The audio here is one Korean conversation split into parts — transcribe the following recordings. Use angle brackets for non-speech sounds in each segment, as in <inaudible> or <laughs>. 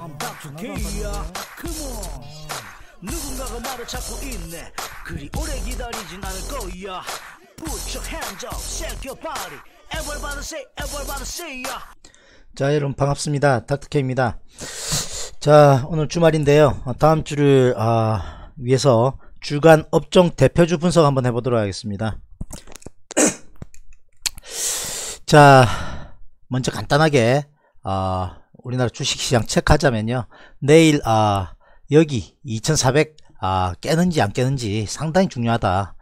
I'm back to k Come on 누군가가 나를 찾고 있네 그리 오래 기다리진 않을 거야 Put your hands up, shake your body Everybody say, everybody say yeah. 자 여러분 반갑습니다 닥터케입니다 자 오늘 주말인데요 어, 다음 주를 아, 위해서 주간 업종 대표주 분석 한번 해보도록 하겠습니다 자 먼저 간단하게 아, 우리나라 주식시장 체크하자면요. 내일 아 여기 2400 아, 깨는지 안 깨는지 상당히 중요하다.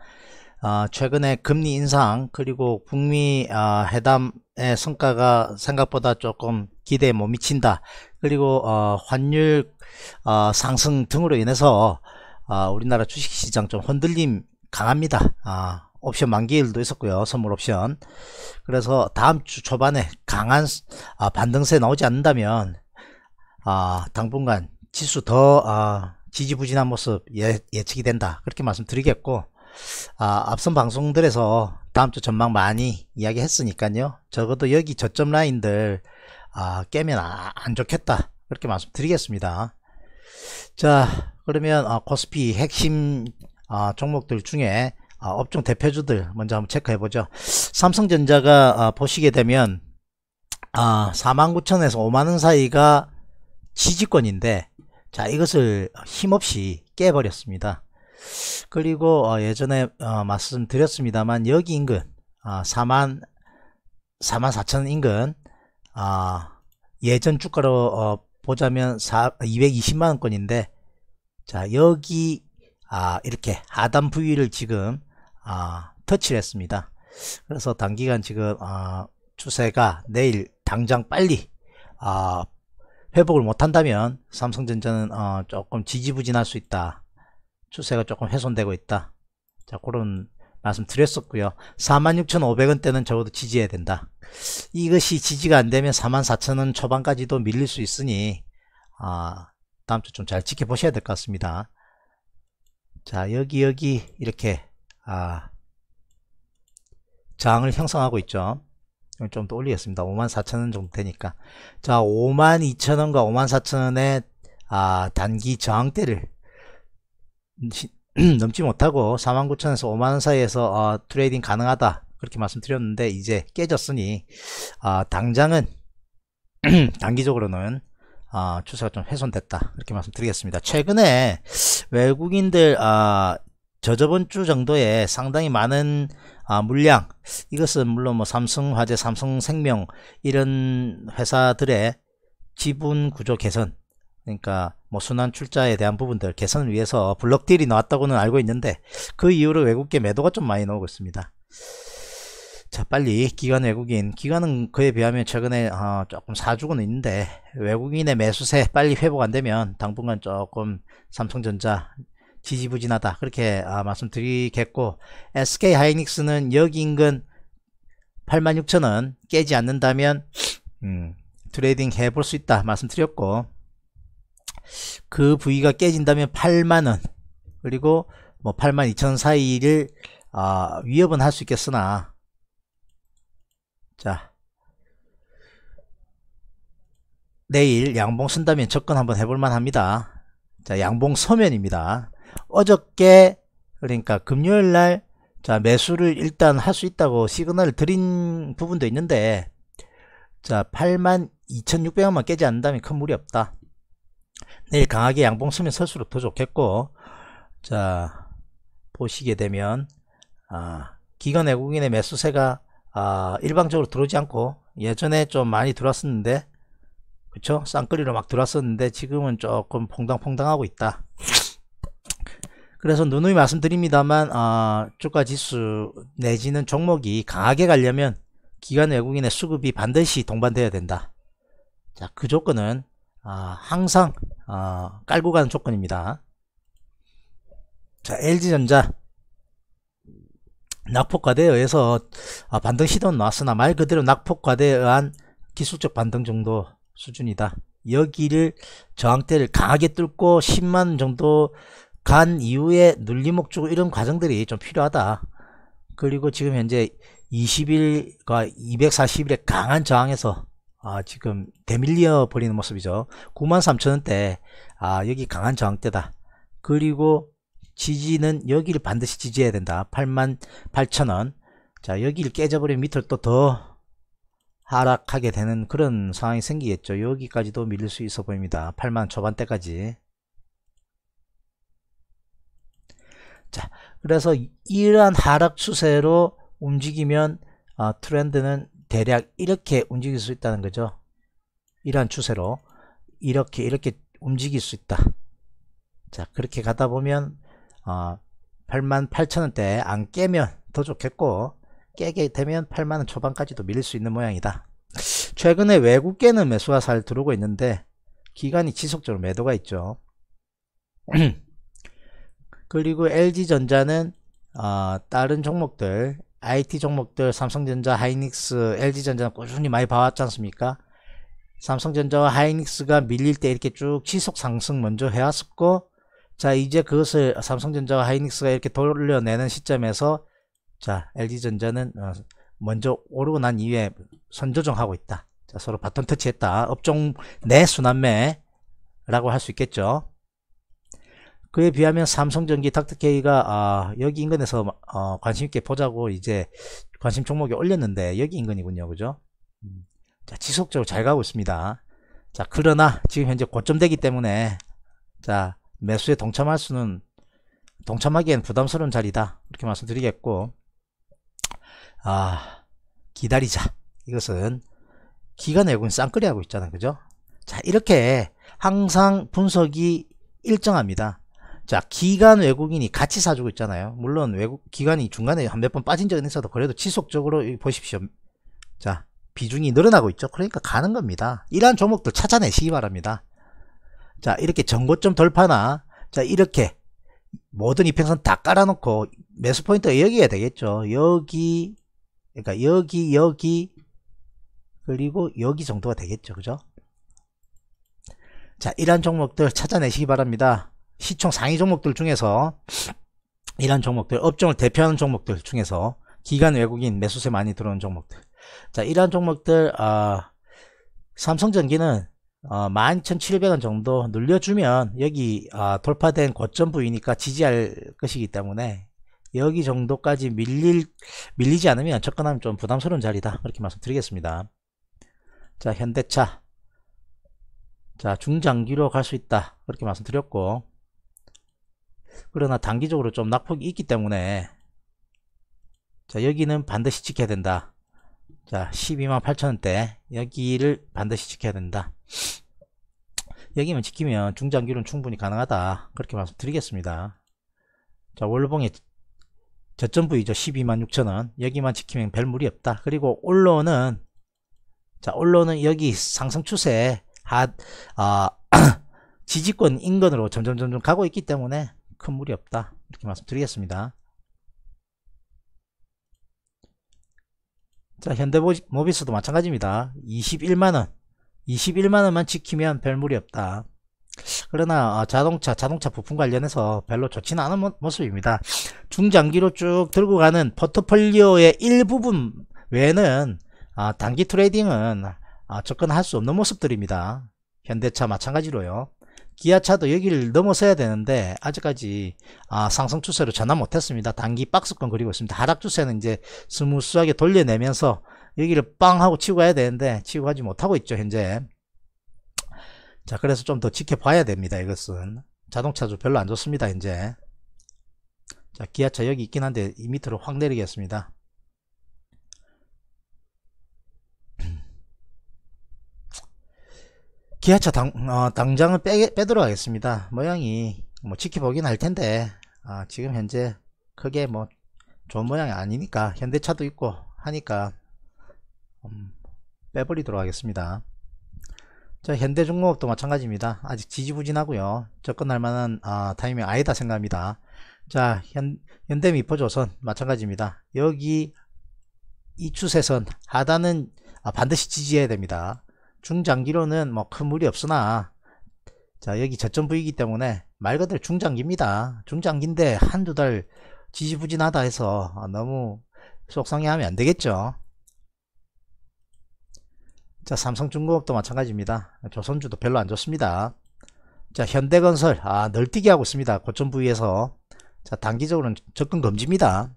아, 최근에 금리 인상 그리고 북미 아, 회담의 성과가 생각보다 조금 기대에 못 미친다. 그리고 어, 환율 어, 상승 등으로 인해서 아, 우리나라 주식시장 좀 흔들림 강합니다. 아, 옵션 만기일도 있었고요 선물 옵션 그래서 다음 주 초반에 강한 아, 반등세 나오지 않는다면 아, 당분간 지수 더 아, 지지부진한 모습 예, 측이 된다 그렇게 말씀드리겠고 아, 앞선 방송들에서 다음 주 전망 많이 이야기했으니까요 적어도 여기 저점 라인들 아, 깨면 아, 안 좋겠다 그렇게 말씀드리겠습니다 자 그러면 아, 코스피 핵심 아, 종목들 중에 아, 업종 대표주들 먼저 한번 체크해 보죠 삼성전자가 아, 보시게 되면 49,000에서 아, 5만원 사이가 지지권인데 자 이것을 힘없이 깨버렸습니다 그리고 어, 예전에 어, 말씀드렸습니다만 여기 인근 4만 4만 4천 인근 예전 주가로 어, 보자면 220만원권인데 자 여기 이렇게 하단 부위를 지금 아, 터치를 했습니다. 그래서 단기간 지금 아, 추세가 내일 당장 빨리 아, 회복을 못한다면 삼성전자는 어, 조금 지지부진할 수 있다. 추세가 조금 훼손되고 있다. 자 그런 말씀 드렸었고요. 46,500원대는 적어도 지지해야 된다. 이것이 지지가 안되면 44,000원 초반까지도 밀릴 수 있으니 아, 다음주 좀 잘 지켜보셔야 될 것 같습니다. 자 여기 여기 이렇게 아, 장을 형성하고 있죠. 좀 더 올리겠습니다. 54,000원 정도 되니까. 자, 52,000원과 54,000원의 아, 단기 저항대를 <clears throat> 넘지 못하고 49,000원에서 5만원 사이에서 어, 트레이딩 가능하다. 그렇게 말씀드렸는데 이제 깨졌으니 아, 당장은 <clears throat> 단기적으로는 아, 추세가 좀 훼손됐다. 이렇게 말씀드리겠습니다. 최근에 외국인들 아, 저저번 주 정도에 상당히 많은 아, 물량 이것은 물론 뭐 삼성화재, 삼성생명 이런 회사들의 지분 구조 개선 그러니까 뭐 순환 출자에 대한 부분들 개선을 위해서 블록딜이 나왔다고는 알고 있는데 그 이후로 외국계 매도가 좀 많이 나오고 있습니다. 자 빨리 기관 외국인 기관은 그에 비하면 최근에 어, 조금 사주고는 있는데 외국인의 매수세 빨리 회복 안되면 당분간 조금 삼성전자 지지부진하다 그렇게 아, 말씀드리겠고 SK 하이닉스는 여기 인근 86,000원 깨지 않는다면 음, 트레이딩 해볼 수 있다 말씀드렸고 그 부위가 깨진다면 8만원 그리고 뭐8 0 0 0 사이를 아, 위협은 할 수 있겠으나 자 내일 양봉 쓴다면 접근 한번 해볼만 합니다 자 양봉 서면입니다 어저께 그러니까 금요일 날 자, 매수를 일단 할 수 있다고 시그널을 드린 부분도 있는데 자, 8만 2,600원만 깨지 않는다면 큰 무리 없다. 내일 강하게 양봉 쓰면 설수록 더 좋겠고 자, 보시게 되면 아, 기관 외국인의 매수세가 아, 일방적으로 들어오지 않고 예전에 좀 많이 들어왔었는데 그쵸? 쌍끌리로막 들어왔었는데 지금은 조금 퐁당퐁당하고 있다. 그래서 누누이 말씀드립니다만 아, 주가지수 내지는 종목이 강하게 가려면 기관 외국인의 수급이 반드시 동반돼야 된다. 자, 그 조건은 아, 항상 아, 깔고 가는 조건입니다. 자, LG전자 낙폭과대에 의해서 아, 반등 시도는 나왔으나 말 그대로 낙폭과대에 의한 기술적 반등 정도 수준이다. 여기를 저항대를 강하게 뚫고 10만 정도 간 이후에 눌림목 주고 이런 과정들이 좀 필요하다. 그리고 지금 현재 20일과 240일의 강한 저항에서 아, 지금 대밀려 버리는 모습이죠. 93,000원대 아, 여기 강한 저항대다. 그리고 지지는 여기를 반드시 지지해야 된다. 88,000원. 자, 여기를 깨져버리면 밑으로 또 더 하락하게 되는 그런 상황이 생기겠죠. 여기까지도 밀릴 수 있어 보입니다. 8만 초반대까지. 자, 그래서 이러한 하락 추세로 움직이면 어, 트렌드는 대략 이렇게 움직일 수 있다는 거죠. 이러한 추세로 이렇게 이렇게 움직일 수 있다. 자, 그렇게 가다 보면 어, 아, 8만 8천원대 안 깨면 더 좋겠고 깨게 되면 8만원 초반까지도 밀릴 수 있는 모양이다. 최근에 외국계는 매수가 잘 들어오고 있는데 기간이 지속적으로 매도가 있죠. <clears throat> 그리고 LG전자는 어, 다른 종목들 IT 종목들 삼성전자, 하이닉스, LG전자는 꾸준히 많이 봐왔지 않습니까? 삼성전자와 하이닉스가 밀릴 때 이렇게 쭉 지속 상승 먼저 해왔었고 자 이제 그것을 삼성전자와 하이닉스가 이렇게 돌려내는 시점에서 자 LG전자는 어, 먼저 오르고 난 이후에 선조정하고 있다 자 서로 바톤 터치했다 업종 내 순환매라고 할 수 있겠죠 그에 비하면 삼성전기 닥터케이가 아, 여기 인근에서 어, 관심 있게 보자고 이제 관심 종목에 올렸는데 여기 인근이군요 그죠 음. 자 지속적으로 잘 가고 있습니다 자 그러나 지금 현재 고점되기 때문에 자 매수에 동참할 수는 동참하기엔 부담스러운 자리다 이렇게 말씀드리겠고 아 기다리자 이것은 기가 내고 인 쌍끌이 하고 있잖아 그죠 자 이렇게 항상 분석이 일정합니다 자 기간 외국인이 같이 사주고 있잖아요 물론 외국 기간이 중간에 한 몇 번 빠진 적은 있어도 그래도 지속적으로 보십시오 자 비중이 늘어나고 있죠 그러니까 가는 겁니다 이러한 종목들 찾아내시기 바랍니다 자 이렇게 전고점 돌파나 자 이렇게 모든 이평선 다 깔아놓고 매수 포인트가 여기야 되겠죠 여기 그러니까 여기 여기 그리고 여기 정도가 되겠죠 그죠 자 이러한 종목들 찾아내시기 바랍니다 시총 상위 종목들 중에서 이런 종목들 업종을 대표하는 종목들 중에서 기간 외국인 매수세 많이 들어오는 종목들 자 이러한 종목들 어, 삼성전기는 어, 12,700원 정도 눌려주면 여기 어, 돌파된 고점 부위니까 지지할 것이기 때문에 여기 정도까지 밀릴, 밀리지 않으면 접근하면 좀 부담스러운 자리다 그렇게 말씀드리겠습니다 자 현대차 자 중장기로 갈 수 있다 그렇게 말씀드렸고 그러나 단기적으로 좀 낙폭이 있기 때문에 자 여기는 반드시 지켜야 된다 자 12만 8천원대 여기를 반드시 지켜야 된다 여기만 지키면 중장기로는 충분히 가능하다 그렇게 말씀드리겠습니다 자 월봉의 저점 부위죠 12만 6천원 여기만 지키면 별 무리 없다 그리고 올로는 자 올로는 여기 상승 추세 하, 아, <clears throat> 지지권 인근으로 점점 점점 가고 있기 때문에 큰 무리 없다 이렇게 말씀드리겠습니다 자 현대모비스도 마찬가지입니다 21만원 21만원만 지키면 별 무리 없다 그러나 아, 자동차 자동차 부품 관련해서 별로 좋지는 않은 모습입니다 중장기로 쭉 들고 가는 포트폴리오의 일부분 외에는 아, 단기 트레이딩은 아, 접근할 수 없는 모습들입니다 현대차 마찬가지로요 기아차도 여기를 넘어서야 되는데 아직까지 아, 상승 추세로 전환 못했습니다. 단기 박스권 그리고 있습니다. 하락 추세는 이제 스무스하게 돌려내면서 여기를 빵 하고 치고 가야 되는데 치고 가지 못하고 있죠 현재. 자 그래서 좀 더 지켜봐야 됩니다 이것은 자동차도 별로 안 좋습니다 이제 자 기아차 여기 있긴 한데 이 밑으로 확 내리겠습니다. 기아차 당, 어, 당장은 빼, 빼들어가겠습니다. 모양이 뭐 지켜보긴 할 텐데 아, 지금 현재 크게 뭐 좋은 모양이 아니니까 현대차도 있고 하니까 음, 빼버리도록 하겠습니다. 저 현대중공업도 마찬가지입니다. 아직 지지부진하고요. 접근할 만한 아, 타이밍 아니다 생각합니다. 자 현, 현대 미포조선 마찬가지입니다. 여기 이 추세선 하단은 아, 반드시 지지해야 됩니다. 중장기로는 뭐 큰 무리 없으나 자 여기 저점 부위이기 때문에 말 그대로 중장기입니다 중장기인데 한두 달 지지부진하다 해서 너무 속상해하면 안되겠죠 자 삼성중공업도 마찬가지입니다 조선주도 별로 안좋습니다 자 현대건설 아 널뛰기 하고 있습니다 고점 부위에서 자 단기적으로는 접근 금지입니다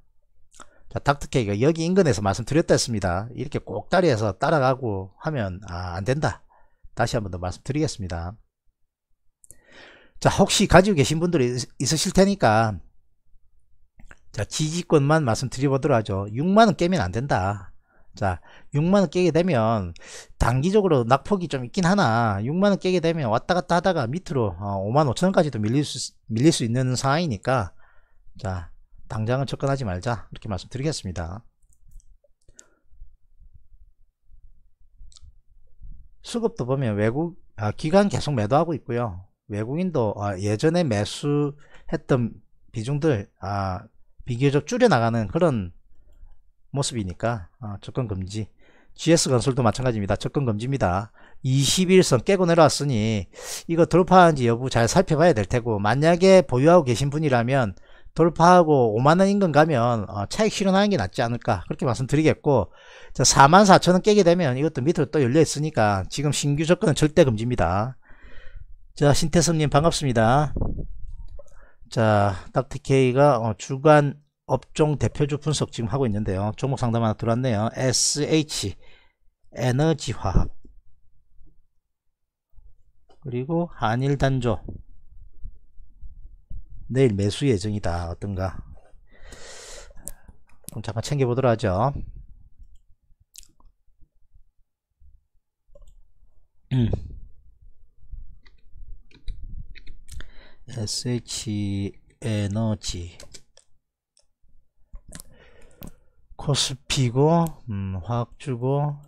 자, 닥터케이가 여기 인근에서 말씀드렸다 했습니다. 이렇게 꼭다리에서 따라가고 하면 아, 안 된다. 다시 한번 더 말씀드리겠습니다. 자, 혹시 가지고 계신 분들이 있으실 테니까 자, 지지권만 말씀드려보도록 하죠. 6만원 깨면 안 된다. 자, 6만원 깨게 되면 단기적으로 낙폭이 좀 있긴 하나 6만원 깨게 되면 왔다 갔다 하다가 밑으로 5만 어, 5천원까지도 밀릴 수, 밀릴 수 있는 상황이니까 자, 당장은 접근하지 말자 이렇게 말씀드리겠습니다 수급도 보면 외국 아, 기관 계속 매도하고 있고요 외국인도 아, 예전에 매수했던 비중들 아, 비교적 줄여나가는 그런 모습이니까 아, 접근 금지 GS건설도 마찬가지입니다 접근 금지입니다 21선 깨고 내려왔으니 이거 돌파하는지 여부 잘 살펴봐야 될 테고 만약에 보유하고 계신 분이라면 돌파하고 5만원 인근 가면 어, 차익 실현하는 게 낫지 않을까 그렇게 말씀드리겠고 44,000원 깨게 되면 이것도 밑으로 또 열려 있으니까 지금 신규 접근은 절대 금지입니다 자 신태섭님 반갑습니다 자 닥터K가 어, 주간 업종 대표주 분석 지금 하고 있는데요 종목 상담 하나 들어왔네요 SH 에너지화학 그리고 한일단조 내일 매수 예정이다 어떤가 그럼 잠깐 챙겨보도록 하죠 음. SH 에너지 코스피고 음, 화학주고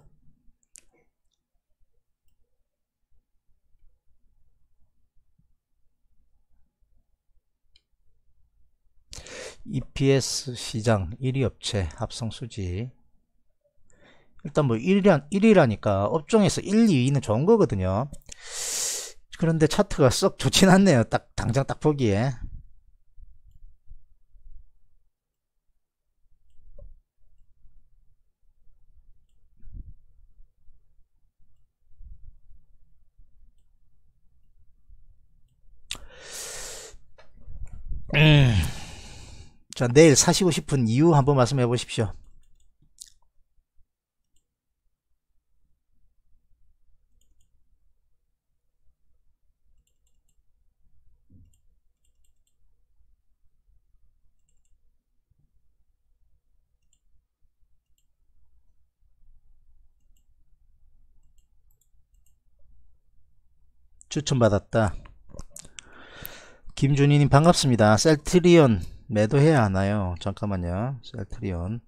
EPS 시장 1위 업체 합성수지 일단 뭐 1위라, 1위라니까 업종에서 1, 2위는 좋은 거거든요 그런데 차트가 썩 좋진 않네요 딱 당장 딱 보기에 자, 내일 사시고 싶은 이유 한번 말씀해 보십시오. 추천받았다. 김준희님 반갑습니다. 셀트리온 매도해야 하나요? 잠깐만요. 셀트리온.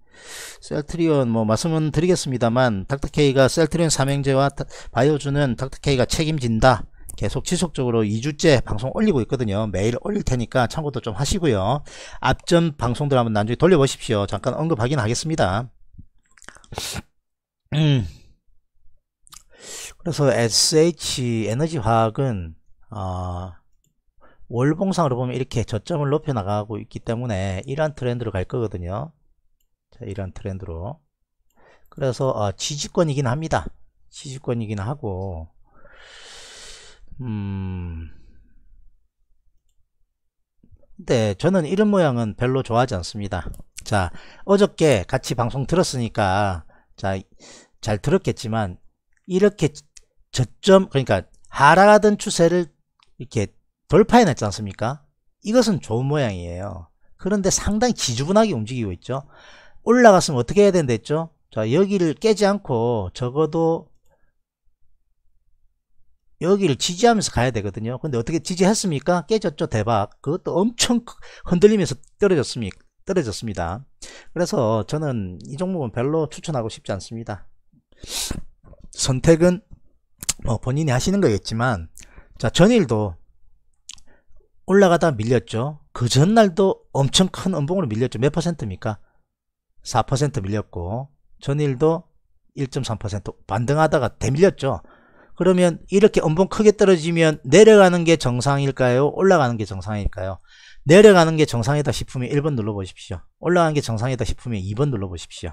셀트리온 뭐 말씀은 드리겠습니다만 닥터케이가 셀트리온 삼행제와 바이오주는 닥터케이가 책임진다. 계속 지속적으로 2주째 방송 올리고 있거든요. 매일 올릴 테니까 참고도 좀 하시고요. 앞전 방송들 한번 나중에 돌려보십시오. 잠깐 언급하긴 하겠습니다. <clears throat> 그래서 SH 에너지 화학은 어, 월봉상으로 보면 이렇게 저점을 높여 나가고 있기 때문에 이러한 트렌드로 갈 거거든요 자 이러한 트렌드로 그래서 어, 지지권이긴 합니다 지지권이긴 하고 음 근데 저는 이런 모양은 별로 좋아하지 않습니다 자 어저께 같이 방송 들었으니까 자잘 들었겠지만 이렇게 저점 그러니까 하락하던 추세를 이렇게 돌파해냈지 않습니까? 이것은 좋은 모양이에요. 그런데 상당히 지저분하게 움직이고 있죠. 올라갔으면 어떻게 해야 된다 했죠? 자, 여기를 깨지 않고 적어도 여기를 지지하면서 가야 되거든요. 근데 어떻게 지지했습니까? 깨졌죠. 대박. 그것도 엄청 흔들리면서 떨어졌습니다. 떨어졌습니다. 그래서 저는 이 종목은 별로 추천하고 싶지 않습니다. 선택은 뭐 본인이 하시는 거겠지만 자 전일도 올라가다 밀렸죠. 그 전날도 엄청 큰 음봉으로 밀렸죠. 몇 퍼센트입니까? 4% 밀렸고 전일도 1.3% 반등하다가 대밀렸죠. 그러면 이렇게 음봉 크게 떨어지면 내려가는 게 정상일까요? 올라가는 게 정상일까요? 내려가는 게 정상이다 싶으면 1번 눌러보십시오. 올라가는 게 정상이다 싶으면 2번 눌러보십시오.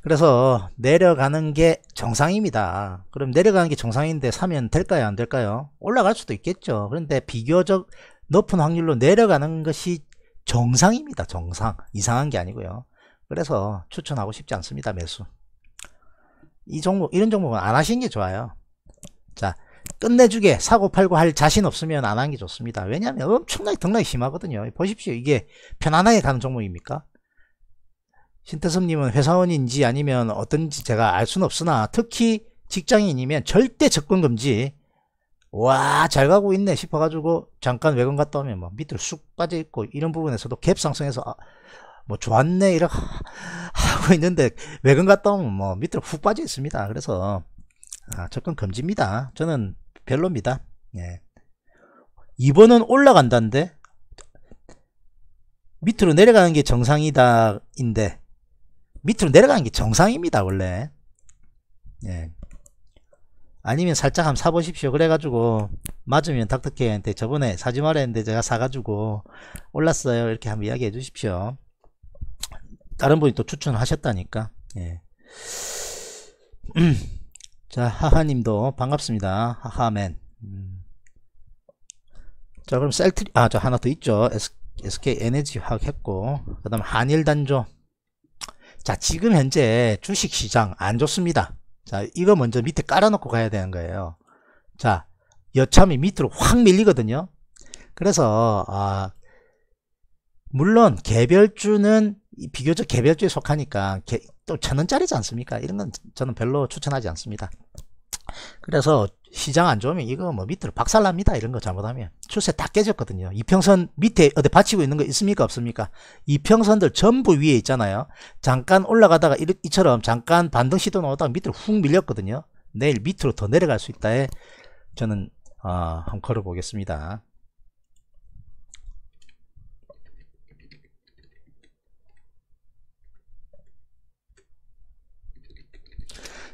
그래서 내려가는 게 정상입니다 그럼 내려가는 게 정상인데 사면 될까요 안 될까요 올라갈 수도 있겠죠 그런데 비교적 높은 확률로 내려가는 것이 정상입니다 정상 이상한 게 아니고요 그래서 추천하고 싶지 않습니다 매수 이 종목 이런 종목은 안 하시는 게 좋아요 자 끝내주게 사고 팔고 할 자신 없으면 안 하는 게 좋습니다 왜냐하면 엄청나게 등락이 심하거든요 보십시오 이게 편안하게 가는 종목입니까 신태섭님은 회사원인지 아니면 어떤지 제가 알 수는 없으나 특히 직장인이면 절대 접근 금지 와 잘 가고 있네 싶어가지고 잠깐 외근 갔다 오면 뭐 밑으로 쑥 빠져있고 이런 부분에서도 갭 상승해서 아, 뭐 좋았네 이렇게 하고 있는데 외근 갔다 오면 뭐 밑으로 훅 빠져 있습니다 그래서 아, 접근 금지입니다 저는 별로입니다 예. 2번은 올라간다는데 밑으로 내려가는 게 정상이다 인데 밑으로 내려가는 게 정상입니다 원래 예. 아니면 살짝 한번 사보십시오 그래가지고 맞으면 닥터케한테 저번에 사지 말했는데 제가 사가지고 올랐어요 이렇게 한번 이야기해 주십시오 다른 분이 또 추천하셨다니까 예. <clears throat> 자 하하님도 반갑습니다 하하맨 음. 자 그럼 셀트리 아 저 하나 더 있죠 SK 에너지 화학 했고 그 다음 한일단조 자 지금 현재 주식시장 안 좋습니다 자 이거 먼저 밑에 깔아놓고 가야 되는 거예요 자 여참이 밑으로 확 밀리거든요 그래서 아, 물론 개별주는 비교적 개별주에 속하니까 개, 또 천원짜리지 않습니까 이런 건 저는 별로 추천하지 않습니다 그래서 시장 안 좋으면 이거 뭐 밑으로 박살납니다. 이런 거 잘못하면. 추세 다 깨졌거든요. 이평선 밑에 어디 받치고 있는 거 있습니까? 없습니까? 이평선들 전부 위에 있잖아요. 잠깐 올라가다가 이처럼 잠깐 반등 시도 나오다가 밑으로 훅 밀렸거든요. 내일 밑으로 더 내려갈 수 있다에 저는 어, 한번 걸어보겠습니다.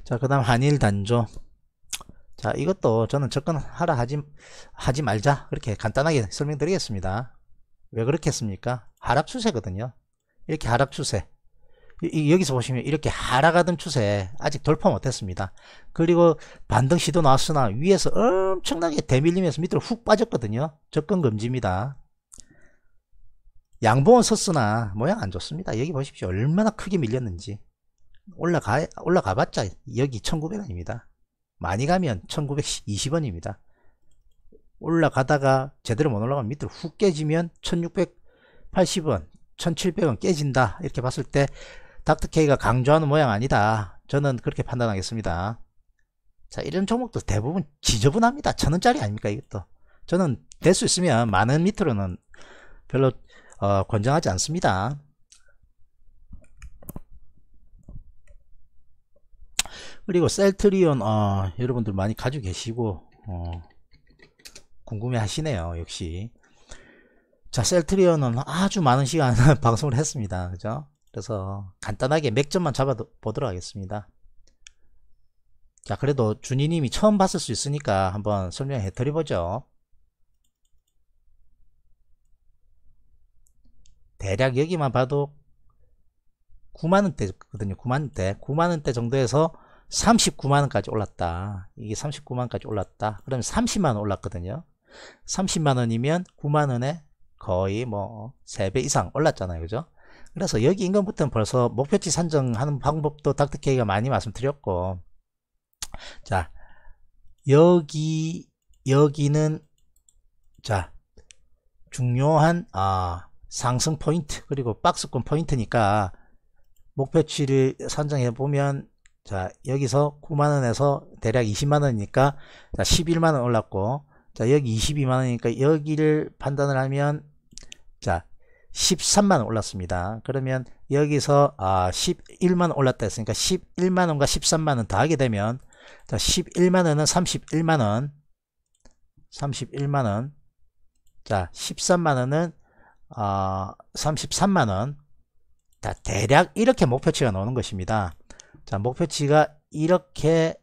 자, 그 다음 한일 단조. 자 이것도 저는 접근하라 하지 하지 말자 그렇게 간단하게 설명드리겠습니다 왜 그렇겠습니까 하락 추세거든요 이렇게 하락 추세 이, 여기서 보시면 이렇게 하락하던 추세 아직 돌파 못했습니다 그리고 반등 시도 나왔으나 위에서 엄청나게 대밀림에서 밑으로 훅 빠졌거든요 접근 금지입니다 양봉은 섰으나 모양 안 좋습니다 여기 보십시오 얼마나 크게 밀렸는지 올라가 올라가봤자 여기 1900원입니다 많이 가면 1920원입니다. 올라가다가 제대로 못 올라가면 밑으로 훅 깨지면 1680원, 1700원 깨진다. 이렇게 봤을 때 닥터케이가 강조하는 모양 아니다. 저는 그렇게 판단하겠습니다. 자, 이런 종목도 대부분 지저분합니다. 천원짜리 아닙니까, 이것도. 저는 될 수 있으면 많은 밑으로는 별로 어, 권장하지 않습니다. 그리고 셀트리온 어, 여러분들 많이 가지고 계시고 어, 궁금해 하시네요 역시 자 셀트리온은 아주 많은 시간 <laughs> 방송을 했습니다 그죠 그래서 간단하게 맥점만 잡아 보도록 하겠습니다 자 그래도 준이님이 처음 봤을 수 있으니까 한번 설명해 드려보죠 대략 여기만 봐도 9만원대거든요 9만원대 9만원대 정도에서 39만원까지 올랐다. 이게 39만원까지 올랐다. 그럼 30만원 올랐거든요. 30만원이면 9만원에 거의 뭐 3배 이상 올랐잖아요. 그죠? 그래서 여기 인금부터는 벌써 목표치 산정하는 방법도 닥터케이가 많이 말씀드렸고 자 여기 여기는 자 중요한 아 상승 포인트 그리고 박스권 포인트니까 목표치를 산정해 보면 자 여기서 9만원에서 대략 20만원이니까 자 11만원 올랐고 자 여기 22만원이니까 여기를 판단을 하면 자 13만원 올랐습니다 그러면 여기서 아 11만원 올랐다 했으니까 11만원과 13만원 더 하게 되면 자 11만원은 31만원 31만원 자 13만원은 아 33만원 자 대략 이렇게 목표치가 나오는 것입니다 자 목표치가 이렇게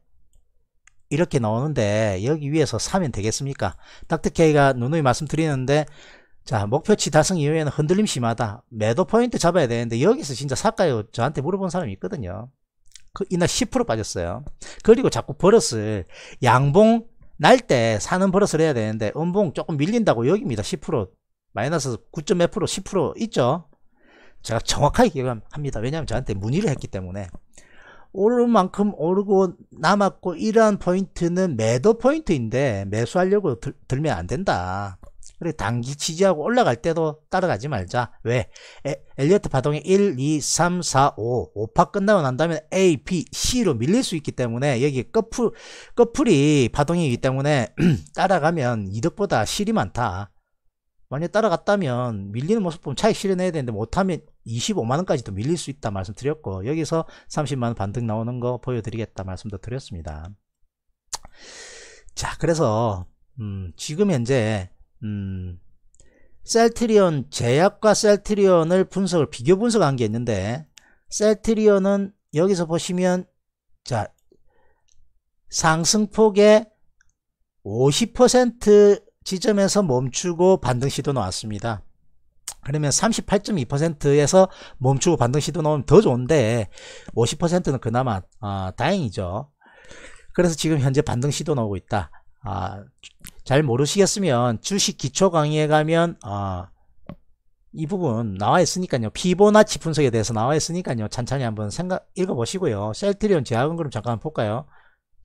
이렇게 나오는데 여기 위에서 사면 되겠습니까 닥터케이가 누누이 말씀드리는데 자 목표치 달성 이후에는 흔들림 심하다 매도 포인트 잡아야 되는데 여기서 진짜 살까요 저한테 물어본 사람이 있거든요 그 이날 10% 빠졌어요 그리고 자꾸 버릇을 양봉 날 때 사는 버릇을 해야 되는데 음봉 조금 밀린다고 여기입니다 10% 마이너스 9.몇 프로 10% 있죠 제가 정확하게 기억합니다 왜냐하면 저한테 문의를 했기 때문에 오른 만큼 오르고 남았고 이러한 포인트는 매도 포인트인데 매수하려고 들, 들면 안 된다. 그래 단기 취지하고 올라갈 때도 따라가지 말자. 왜? 에, 엘리어트 파동이 1, 2, 3, 4, 5 5파 끝나고 난 다음에 A, B, C로 밀릴 수 있기 때문에 여기 꺼풀 끝풀이 파동이기 때문에 <clears throat> 따라가면 이득보다 실이 많다. 만약 에 따라갔다면 밀리는 모습 보면 차익 실현해야 되는데 못하면 25만원까지도 밀릴 수 있다 말씀드렸고 여기서 30만원 반등 나오는 거 보여드리겠다 말씀도 드렸습니다 자 그래서 음, 지금 현재 음, 셀트리온 제약과 셀트리온을 분석을 비교 분석한 게 있는데 셀트리온은 여기서 보시면 자 상승폭의 50% 지점에서 멈추고 반등 시도 나왔습니다. 그러면 38.2%에서 멈추고 반등 시도 나오면 더 좋은데 50%는 그나마 아, 다행이죠. 그래서 지금 현재 반등 시도 나오고 있다. 아, 잘 모르시겠으면 주식 기초 강의에 가면 아, 이 부분 나와 있으니까요. 피보나치 분석에 대해서 나와 있으니까요. 천천히 한번 생각 읽어보시고요. 셀트리온 제약은 그럼 잠깐 볼까요?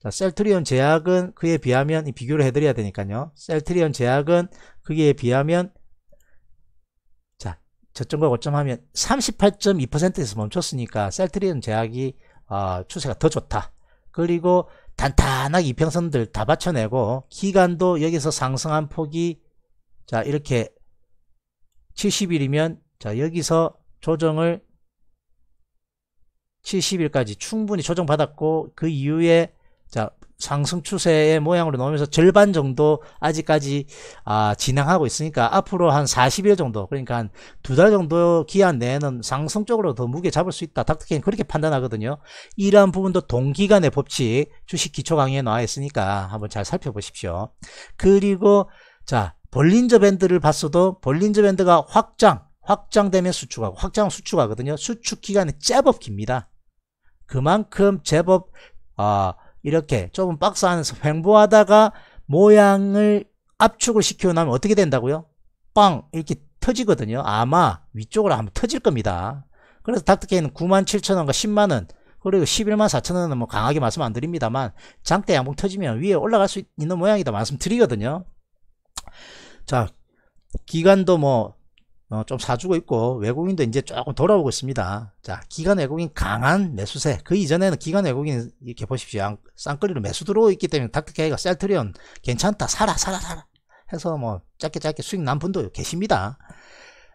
자, 셀트리온 제약은 그에 비하면 비교를 해드려야 되니까요. 셀트리온 제약은 그에 비하면 자 저점과 고점하면 38.2%에서 멈췄으니까 셀트리온 제약이 어, 추세가 더 좋다. 그리고 단단하게 이평선들 다 받쳐내고 기간도 여기서 상승한 폭이 자 이렇게 70일이면 자 여기서 조정을 70일까지 충분히 조정받았고 그 이후에 자 상승 추세의 모양으로 놓으면서 절반 정도 아직까지 아, 진행하고 있으니까 앞으로 한 40일 정도 그러니까 한 두 달 정도 기한 내에는 상승 적으로더 무게 잡을 수 있다. 닥터킹 그렇게 판단하거든요. 이러한 부분도 동기간의 법칙 주식 기초 강의에 나와 있으니까 한번 잘 살펴보십시오. 그리고 자 벌린저 밴드를 봤어도 벌린저 밴드가 확장 확장되면 수축하고 확장 수축하거든요. 수축 기간이 제법 깁니다. 그만큼 제법 아 어, 이렇게 좁은 박스 안에서 횡보하다가 모양을 압축을 시켜 놓으면 어떻게 된다고요? 빵 이렇게 터지거든요. 아마 위쪽으로 한번 터질 겁니다. 그래서 닥터케이는 97,000원과 10만원 그리고 1 1 4 0 0 0원은뭐 강하게 말씀 안 드립니다만 장대 양봉 터지면 위에 올라갈 수 있는 모양이다 말씀드리거든요. 자 기간도 뭐 어, 좀 사주고 있고 외국인도 이제 조금 돌아오고 있습니다. 자기간 외국인 강한 매수세 그 이전에는 기간 외국인 이렇게 보십시오 쌍꺼리로 매수 들어있기 오고 때문에 닥터케이가 셀트리온 괜찮다 살아 살아 살아 해서 뭐 짧게 짧게 수익 난 분도 계십니다.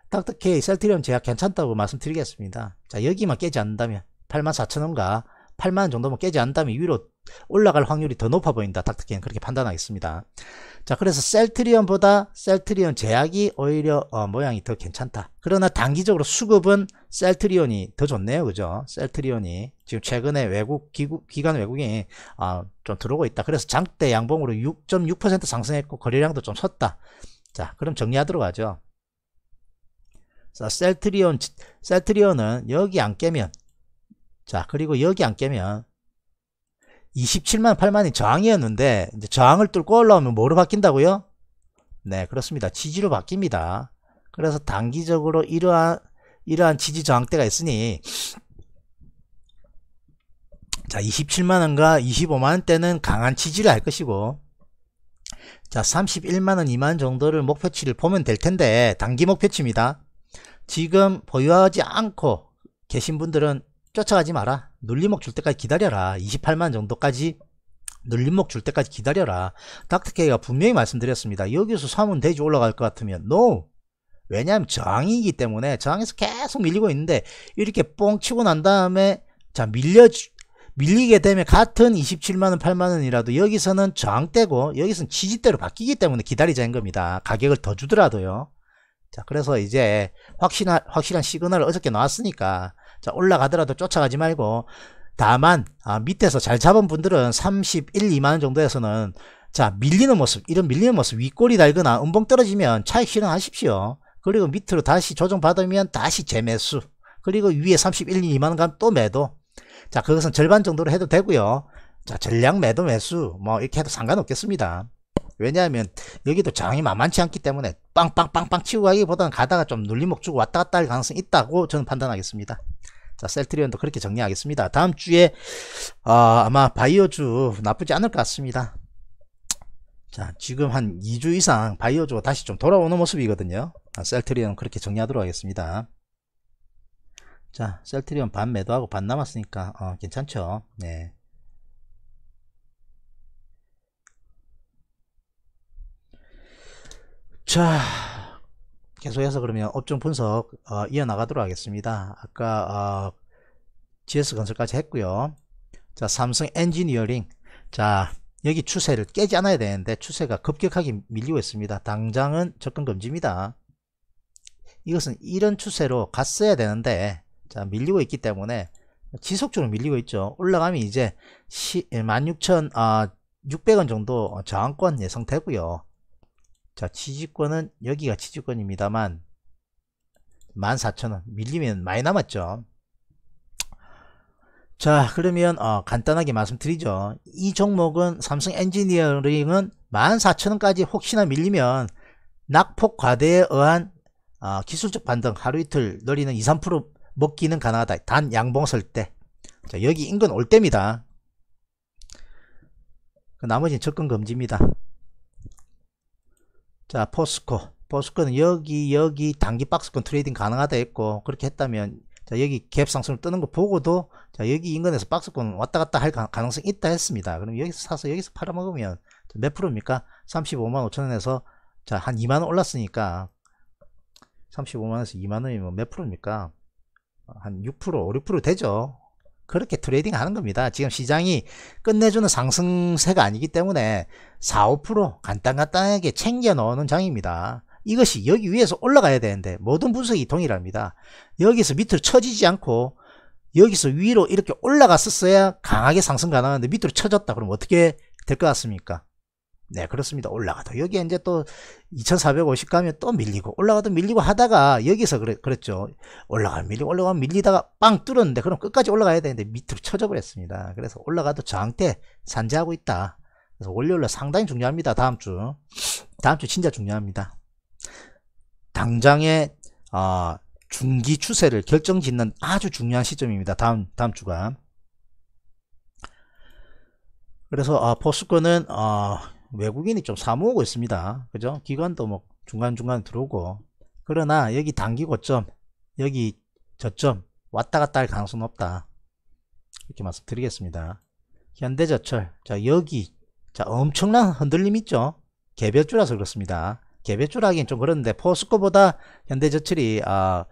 닥터케이 셀트리온 제약 괜찮다고 말씀드리겠습니다. 자 여기만 깨지 않는다면 84,000원과 8만원 정도면 깨지 않는다면 위로 올라갈 확률이 더 높아 보인다. 닥터킹은 그렇게 판단하겠습니다. 자, 그래서 셀트리온보다 셀트리온 제약이 오히려 어, 모양이 더 괜찮다. 그러나 단기적으로 수급은 셀트리온이 더 좋네요. 그죠? 셀트리온이 지금 최근에 외국 기구, 기관 외국인이 어, 아, 좀 들어오고 있다. 그래서 장대 양봉으로 6.6% 상승했고 거래량도 좀 섰다. 자, 그럼 정리하도록 하죠. 자, 셀트리온 셀트리온은 여기 안 깨면 자 그리고 여기 안 깨면 27만 8만이 저항이었는데 이제 저항을 뚫고 올라오면 뭐로 바뀐다고요? 네 그렇습니다. 지지로 바뀝니다. 그래서 단기적으로 이러한 이러한 지지 저항대가 있으니 자 27만원과 25만원대는 강한 지지를 할 것이고 자 31만원 2만원 정도를 목표치를 보면 될 텐데 단기 목표치입니다. 지금 보유하지 않고 계신 분들은 쫓아가지 마라. 눌림목 줄 때까지 기다려라. 28만 정도까지 눌림목 줄 때까지 기다려라. 닥터케이가 분명히 말씀드렸습니다. 여기서 사면 대지 올라갈 것 같으면 no. 왜냐하면 저항이기 때문에 저항에서 계속 밀리고 있는데 이렇게 뻥 치고 난 다음에 자 밀려 밀리게 되면 같은 27만원 8만원이라도 여기서는 저항대고 여기서는 지지대로 바뀌기 때문에 기다리자는 겁니다. 가격을 더 주더라도요. 자 그래서 이제 확실한 확실한 시그널을 어저께 나왔으니까 자, 올라가더라도 쫓아가지 말고 다만 아, 밑에서 잘 잡은 분들은 31, 2만원 정도에서는 자 밀리는 모습 이런 밀리는 모습 윗골이 달거나 음봉 떨어지면 차익 실현하십시오. 그리고 밑으로 다시 조정받으면 다시 재매수 그리고 위에 31, 2만원 가면 또 매도 자 그것은 절반 정도로 해도 되고요. 자 전량 매도 매수 뭐 이렇게 해도 상관없겠습니다. 왜냐하면 여기도 장이 만만치 않기 때문에 빵빵빵빵 치고 가기보다는 가다가 좀 눌림목 주고 왔다 갔다 할 가능성이 있다고 저는 판단하겠습니다. 자, 셀트리온도 그렇게 정리하겠습니다. 다음 주에 어, 아마 바이오주 나쁘지 않을 것 같습니다. 자, 지금 한 2주 이상 바이오주가 다시 좀 돌아오는 모습이거든요. 아, 셀트리온 그렇게 정리하도록 하겠습니다. 자, 셀트리온 반 매도하고 반 남았으니까 어, 괜찮죠. 네. 자. 계속해서 그러면 업종 분석 어, 이어나가도록 하겠습니다. 아까 어, GS건설까지 했고요. 자 삼성 엔지니어링 자 여기 추세를 깨지 않아야 되는데 추세가 급격하게 밀리고 있습니다. 당장은 접근 금지입니다. 이것은 이런 추세로 갔어야 되는데 자 밀리고 있기 때문에 지속적으로 밀리고 있죠. 올라가면 이제 16,600원 아, 정도 저항권 예상되고요. 자 취지권은 여기가 취지권입니다만 14,000원 밀리면 많이 남았죠 자 그러면 어, 간단하게 말씀드리죠 이 종목은 삼성 엔지니어링은 14,000원까지 혹시나 밀리면 낙폭 과대에 의한 어, 기술적 반등 하루 이틀 노리는 2, 3% 먹기는 가능하다 단 양봉 설때 여기 인근 올 때입니다 그 나머지는 접근 금지입니다 자 포스코 포스코는 여기 여기 단기 박스권 트레이딩 가능하다 했고 그렇게 했다면 자 여기 갭 상승을 뜨는 거 보고도 자 여기 인근에서 박스권 왔다 갔다 할 가능성이 있다 했습니다 그럼 여기서 사서 여기서 팔아먹으면 몇 프로입니까 35만 5천원에서 자 한 2만원 올랐으니까 35만원에서 2만원이면 몇 프로입니까 한6% 5 6% 되죠 그렇게 트레이딩 하는 겁니다. 지금 시장이 끝내주는 상승세가 아니기 때문에 4, 5% 간단간단하게 챙겨 놓는 장입니다. 이것이 여기 위에서 올라가야 되는데 모든 분석이 동일합니다. 여기서 밑으로 쳐지지 않고 여기서 위로 이렇게 올라갔었어야 강하게 상승 가능한데 밑으로 쳐졌다 그럼 어떻게 될 것 같습니까? 네, 그렇습니다. 올라가도. 여기 이제 또 2450 가면 또 밀리고, 올라가도 밀리고 하다가 여기서 그래, 그랬죠. 올라가면 밀리고, 올라가면 밀리다가 빵 뚫었는데, 그럼 끝까지 올라가야 되는데 밑으로 쳐져 버렸습니다. 그래서 올라가도 저한테 산재하고 있다. 그래서 월요일날 상당히 중요합니다. 다음 주. 다음 주 진짜 중요합니다. 당장의, 어, 중기 추세를 결정 짓는 아주 중요한 시점입니다. 다음, 다음 주가. 그래서, 어, 포스코는, 어, 외국인이 좀 사모으고 있습니다. 그죠? 기관도 뭐 중간중간 들어오고. 그러나 여기 단기 고점, 여기 저점 왔다 갔다 할 가능성 높다. 이렇게 말씀드리겠습니다. 현대저철. 자, 여기. 자, 엄청난 흔들림 있죠? 개별주라서 그렇습니다. 개별주라 하긴 좀 그런데 포스코보다 현대저철이 아,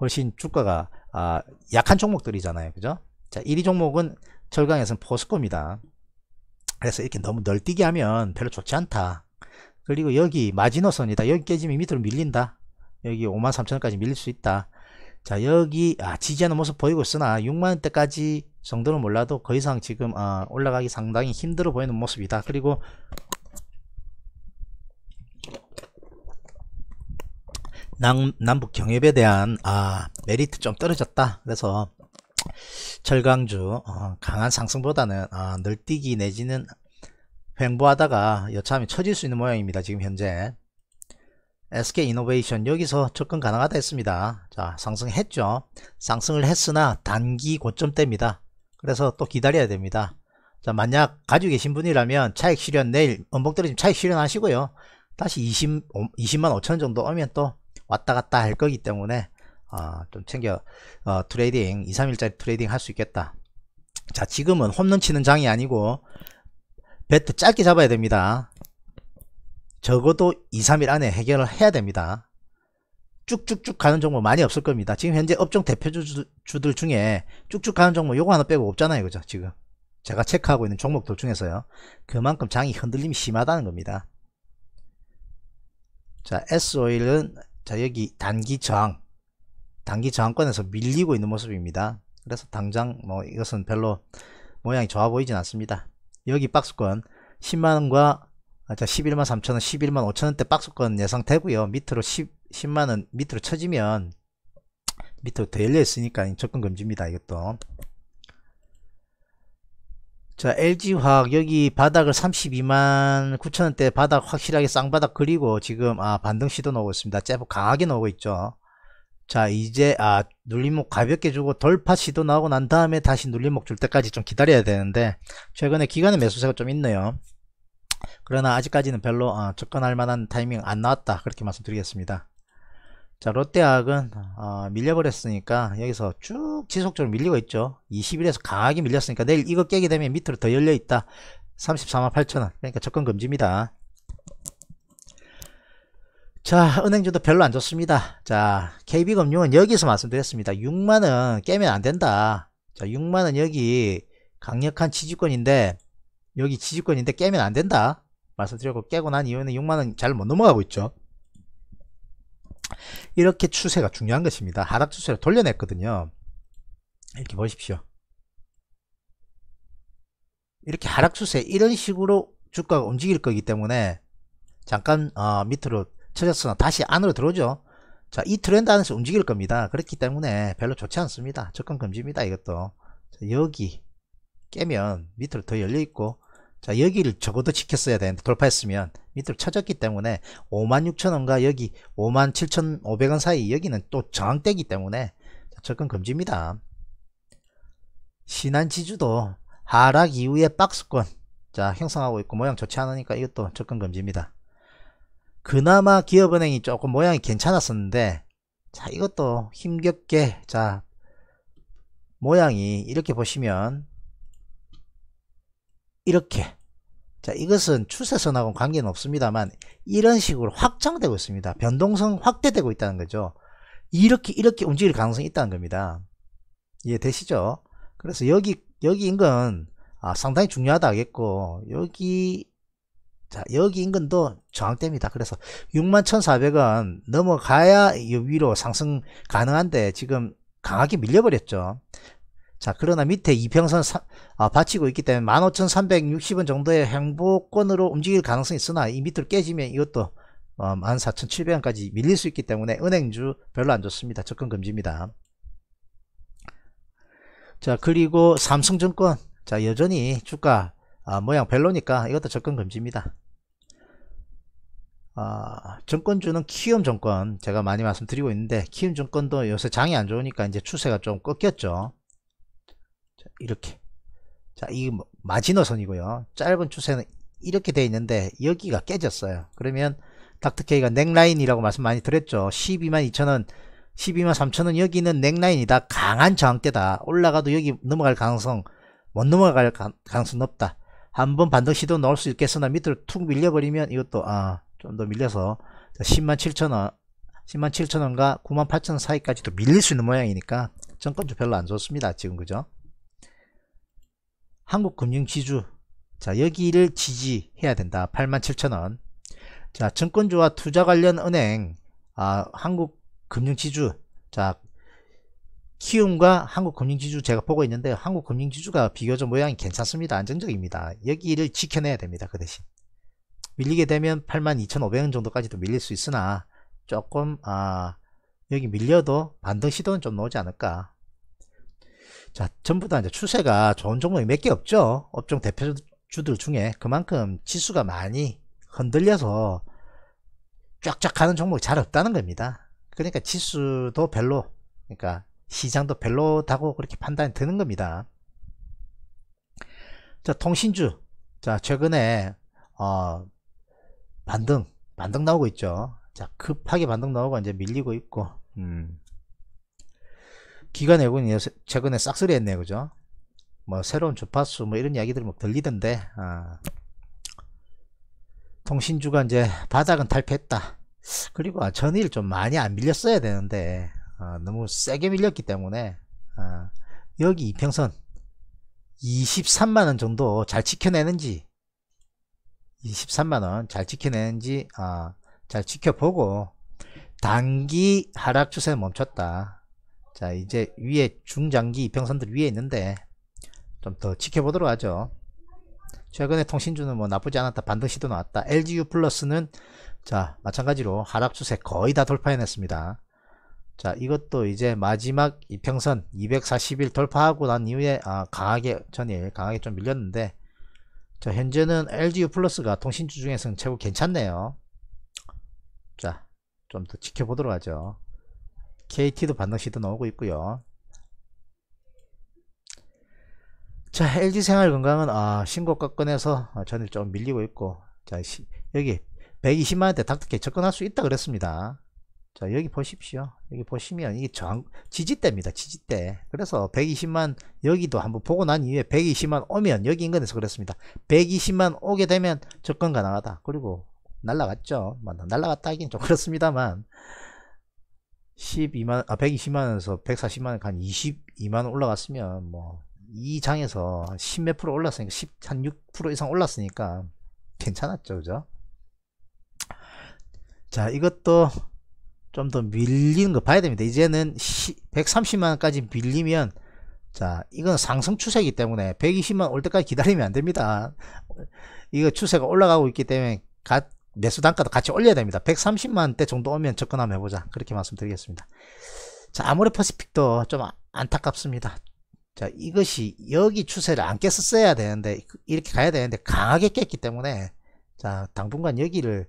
훨씬 주가가 아, 약한 종목들이잖아요. 그죠? 자, 1위 종목은 철강에서는 포스코입니다. 그래서 이렇게 너무 널뛰게 하면 별로 좋지 않다 그리고 여기 마지노선이다 여기 깨지면 밑으로 밀린다 여기 53,000원까지 밀릴 수 있다 자 여기 아, 지지하는 모습 보이고 있으나 6만원대까지 정도는 몰라도 더 이상 지금 아, 올라가기 상당히 힘들어 보이는 모습이다 그리고 남, 남북 경협에 대한 아 메리트 좀 떨어졌다 그래서 철강주 어, 강한 상승보다는 어, 널뛰기 내지는 횡보하다가 여차하면 처질 수 있는 모양입니다. 지금 현재 SK이노베이션 여기서 접근 가능하다 했습니다. 자 상승했죠. 상승을 했으나 단기 고점대입니다. 그래서 또 기다려야 됩니다. 자 만약 가지고 계신 분이라면 차익 실현 내일 엄복 떨어 차익 실현하시고요. 다시 20, 20만 5천 정도 오면 또 왔다 갔다 할 거기 때문에 아, 좀 챙겨 어, 트레이딩 2, 3일짜리 트레이딩 할 수 있겠다 자 지금은 홈런 치는 장이 아니고 배트 짧게 잡아야 됩니다 적어도 2, 3일 안에 해결을 해야 됩니다 쭉쭉쭉 가는 종목 많이 없을 겁니다 지금 현재 업종 대표주들 중에 쭉쭉 가는 종목 요거 하나 빼고 없잖아요 그죠 지금 제가 체크하고 있는 종목들 중에서요 그만큼 장이 흔들림이 심하다는 겁니다 자 S 오일은 자 여기 단기 저항 단기 저항권에서 밀리고 있는 모습입니다. 그래서 당장 뭐 이것은 별로 모양이 좋아 보이진 않습니다. 여기 박스권 10만원과 11만 아, 3천원 11만 5천원대 박스권 예상되고요 밑으로 10, 만원 밑으로 쳐지면 밑으로 더 열려 있으니까 접근 금지입니다 이것도 자 LG화학 여기 바닥을 32만 9천원대 바닥 확실하게 쌍바닥 그리고 지금 아 반등 시도 나오고 있습니다 제법 강하게 나오고 있죠 자 이제 아 눌림목 가볍게 주고 돌파 시도 나오고 난 다음에 다시 눌림목 줄 때까지 좀 기다려야 되는데 최근에 기간의 매수세가 좀 있네요 그러나 아직까지는 별로 어, 접근할 만한 타이밍 안 나왔다 그렇게 말씀드리겠습니다 자 롯데학은 어, 아, 밀려버렸으니까 여기서 쭉 지속적으로 밀리고 있죠 20일에서 강하게 밀렸으니까 내일 이거 깨게 되면 밑으로 더 열려있다 34만 8천원 그러니까 접근 금지입니다 자 은행주도 별로 안 좋습니다 자 KB금융은 여기서 말씀드렸습니다 6만원 깨면 안된다 자 6만원 여기 강력한 지지권인데 여기 지지권인데 깨면 안된다 말씀드렸고 깨고 난 이후에는 6만원 잘 못 넘어가고 있죠 이렇게 추세가 중요한 것입니다 하락 추세를 돌려냈거든요 이렇게 보십시오 이렇게 하락 추세 이런 식으로 주가가 움직일 거기 때문에 잠깐 어, 밑으로 쳐졌으나 다시 안으로 들어오죠. 자, 이 트렌드 안에서 움직일 겁니다. 그렇기 때문에 별로 좋지 않습니다. 접근 금지입니다. 이것도. 자, 여기 깨면 밑으로 더 열려있고 자 여기를 적어도 지켰어야 되는데 돌파했으면 밑으로 쳐졌기 때문에 56,000원과 여기 57,500원 사이 여기는 또 저항대기 때문에 접근 금지입니다. 신한지주도 하락 이후에 박스권 자 형성하고 있고 모양 좋지 않으니까 이것도 접근 금지입니다. 그나마 기업은행이 조금 모양이 괜찮았었는데 자 이것도 힘겹게 자 모양이 이렇게 보시면 이렇게 자 이것은 추세선하고 관계는 없습니다만 이런 식으로 확장되고 있습니다 변동성 확대되고 있다는 거죠 이렇게 이렇게 움직일 가능성이 있다는 겁니다 이해되시죠 그래서 여기 여기인 건 아, 상당히 중요하다겠고 하 여기 자 여기 인근도 저항대입니다 그래서 61,400원 넘어가야 위로 상승 가능한데 지금 강하게 밀려버렸죠 자 그러나 밑에 이평선 사, 아, 받치고 있기 때문에 15,360원 정도의 행보권으로 움직일 가능성이 있으나 이 밑으로 깨지면 이것도 어, 14,700원까지 밀릴 수 있기 때문에 은행주 별로 안 좋습니다 접근 금지입니다 자 그리고 삼성증권 자 여전히 주가 아, 모양 별로니까 이것도 접근 금지입니다. 아, 정권주는 키움 정권 제가 많이 말씀드리고 있는데 키움 정권도 요새 장이 안 좋으니까 이제 추세가 좀 꺾였죠. 자, 이렇게 자이 뭐 마지노선이고요. 짧은 추세는 이렇게 돼 있는데 여기가 깨졌어요. 그러면 닥터케이가 넥라인이라고 말씀 많이 드렸죠. 12만 2천원 12만 3천원 여기는 넥라인이다. 강한 저항대다. 올라가도 여기 넘어갈 가능성 못 넘어갈 가능성 높다. 한번 반등 시도 넣을 수 있겠으나 밑으로 툭 밀려버리면 이것도 아좀 더 밀려서 10만 7천원 10만 7천원과 9만 8천원 사이까지도 밀릴 수 있는 모양이니까 정권주 별로 안 좋습니다 지금 그죠 한국금융지주 자 여기를 지지해야 된다 8만 7천원 자 증권주와 투자 관련 은행 아 한국금융지주 자 키움과 한국금융지주 제가 보고 있는데 한국금융지주가 비교적 모양이 괜찮습니다. 안정적입니다. 여기를 지켜내야 됩니다. 그 대신 밀리게 되면 82,500원 정도까지도 밀릴 수 있으나 조금 아 여기 밀려도 반등 시도는 좀 나오지 않을까 자 전부 다 이제 추세가 좋은 종목이 몇 개 없죠 업종 대표주들 중에 그만큼 지수가 많이 흔들려서 쫙쫙 가는 종목이 잘 없다는 겁니다 그러니까 지수도 별로 그러니까 시장도 별로다고 그렇게 판단이 드는 겁니다. 자, 통신주. 자, 최근에, 어, 반등, 반등 나오고 있죠. 자, 급하게 반등 나오고 이제 밀리고 있고, 음. 기관 외국 최근에 싹쓸이 했네, 그죠? 뭐, 새로운 주파수, 뭐, 이런 이야기들이 막 뭐 들리던데, 아. 통신주가 이제 바닥은 탈피했다. 그리고 전일 좀 많이 안 밀렸어야 되는데, 아, 너무 세게 밀렸기 때문에 아, 여기 이평선 23만원 정도 잘 지켜내는지 23만원 잘 지켜내는지 아, 잘 지켜보고 단기 하락 추세 멈췄다 자 이제 위에 중장기 이평선들 위에 있는데 좀 더 지켜보도록 하죠 최근에 통신주는 뭐 나쁘지 않았다 반등 시도 나왔다 LGU 플러스는 자 마찬가지로 하락 추세 거의 다 돌파해냈습니다 자 이것도 이제 마지막 이평선 240일 돌파하고 난 이후에 아, 강하게 전일 강하게 좀 밀렸는데 자 현재는 LGU 플러스가 통신주 중에서는 최고 괜찮네요 자 좀 더 지켜보도록 하죠 KT도 반등시도 나오고 있고요 자 LG생활건강은 아, 신고가 꺼내서 아, 전일 좀 밀리고 있고 자 시, 여기 120만원대 닥터케 접근할 수 있다 그랬습니다 자 여기 보십시오 여기 보시면 이게 저항, 지지대입니다 지지대 그래서 120만 여기도 한번 보고 난 이후에 120만 오면 여기 인근에서 그렇습니다 120만 오게 되면 접근 가능하다 그리고 날라갔죠 뭐, 날라갔다 하긴 좀 <laughs> 그렇습니다만 12만 아 120만에서 140만원 한2 2만 올라갔으면 뭐 이 장에서 10 몇 프로 올랐으니까 10한6% 이상 올랐으니까 괜찮았죠 그죠 자 이것도 좀더 밀리는 거 봐야 됩니다. 이제는 1 3 0만까지 밀리면 자 이건 상승 추세이기 때문에 120만 올 때까지 기다리면 안 됩니다. 이거 추세가 올라가고 있기 때문에 갓 매수 단가도 같이 올려야 됩니다. 130만 대 정도 오면 접근 한번 해보자. 그렇게 말씀드리겠습니다. 자, 아무레 퍼시픽도 좀 안타깝습니다. 자, 이것이 여기 추세를 안 깼었어야 되는데, 이렇게 가야 되는데, 강하게 깼기 때문에, 자, 당분간 여기를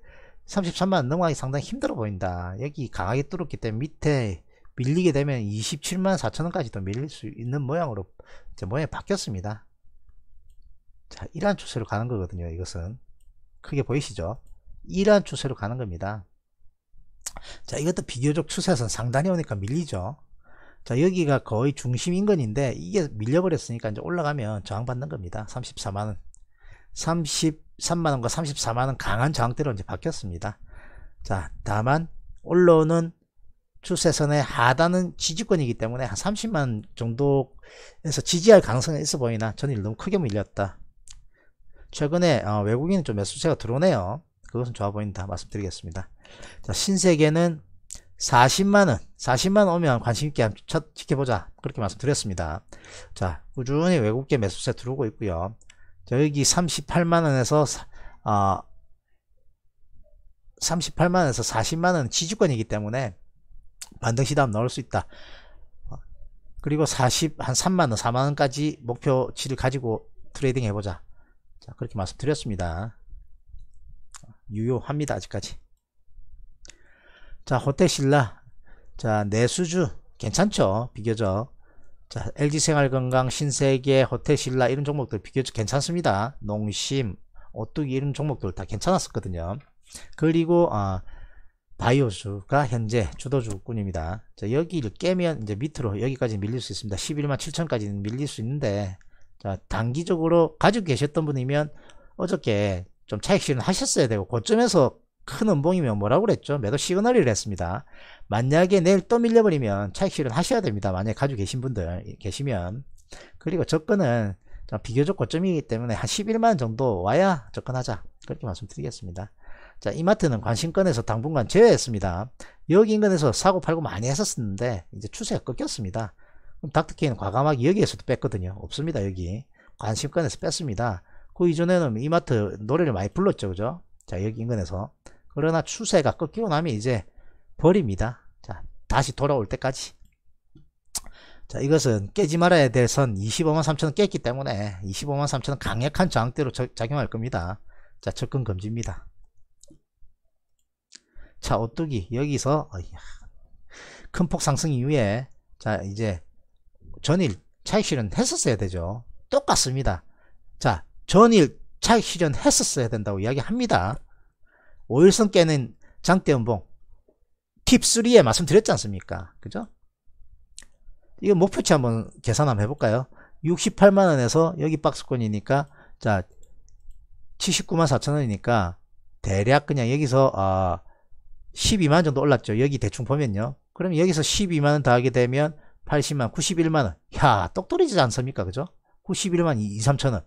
33만원 넘어가기 상당히 힘들어 보인다 여기 강하게 뚫었기 때문에 밑에 밀리게 되면 27만 4천원까지도 밀릴 수 있는 모양으로 이제 모양이 바뀌었습니다 자 이러한 추세로 가는 거거든요 이것은 크게 보이시죠 이러한 추세로 가는 겁니다 자 이것도 비교적 추세선 상단이 오니까 밀리죠 자 여기가 거의 중심 인근인데 이게 밀려버렸으니까 이제 올라가면 저항받는 겁니다 34만원 30 33만원과 34만원 강한 저항대로 이제 바뀌었습니다. 자, 다만 올라오는 추세선의 하단은 지지권이기 때문에 한 30만 정도에서 지지할 가능성이 있어 보이나 전일 너무 크게 밀렸다. 최근에 어, 외국인은 좀 매수세가 들어오네요. 그것은 좋아 보인다 말씀드리겠습니다. 자, 신세계는 40만원, 40만원 오면 관심있게 첫 지켜보자. 그렇게 말씀드렸습니다. 자, 꾸준히 외국계 매수세 들어오고 있고요. 자, 여기 38만원에서, 어, 38만원에서 아, 40만원 지주권이기 때문에 반드시담 넣을 수 있다. 그리고 40, 한 3만원, 4만원까지 목표치를 가지고 트레이딩 해보자. 자, 그렇게 말씀드렸습니다. 유효합니다, 아직까지. 자, 호텔신라. 자, 내수주. 괜찮죠? 비교적. 자, LG생활건강, 신세계, 호텔신라 이런 종목들 비교적 괜찮습니다. 농심, 오뚜기 이런 종목들 다 괜찮았었거든요. 그리고 어, 아, 바이오주가 현재 주도주군입니다. 자, 여기를 깨면 이제 밑으로 여기까지 밀릴 수 있습니다. 11만 7천까지는 밀릴 수 있는데 자, 단기적으로 가지고 계셨던 분이면 어저께 좀 차익 실현 하셨어야 되고 고점에서 큰 음봉이면 뭐라고 그랬죠? 매도 시그널을 했습니다. 만약에 내일 또 밀려버리면 차익 실현하셔야 됩니다. 만약에 가지고 계신 분들 계시면 그리고 접근은 비교적 고점이기 때문에 한 11만 정도 와야 접근하자 그렇게 말씀드리겠습니다. 자 이마트는 관심권에서 당분간 제외했습니다. 여기 인근에서 사고 팔고 많이 했었는데 이제 추세가 꺾였습니다. 닥터케이는 과감하게 여기에서도 뺐거든요. 없습니다 여기 관심권에서 뺐습니다. 그 이전에는 이마트 노래를 많이 불렀죠 그죠? 자 여기 인근에서 그러나 추세가 꺾이고 나면 이제 버립니다. 자, 다시 돌아올 때까지. 자, 이것은 깨지 말아야 될 선 25만 3천원 깼기 때문에 25만 3천원 강력한 저항대로 작용할 겁니다. 자, 접근 금지입니다. 자, 오뚜기. 여기서, 큰 폭 상승 이후에, 자, 이제 전일 차익 실현 했었어야 되죠. 똑같습니다. 자, 전일 차익 실현 했었어야 된다고 이야기합니다. 오일선 깨는 장대음봉 팁3에 말씀드렸지 않습니까? 그죠? 이거 목표치 한번 계산 한번 해볼까요? 68만원에서 여기 박스권이니까 자 79만 4천원이니까 대략 그냥 여기서 어, 아, 12만원 정도 올랐죠 여기 대충 보면요 그럼 여기서 12만원 더하게 되면 80만 91만원 야 똑돌이지 않습니까 그죠 91만 2, 3천원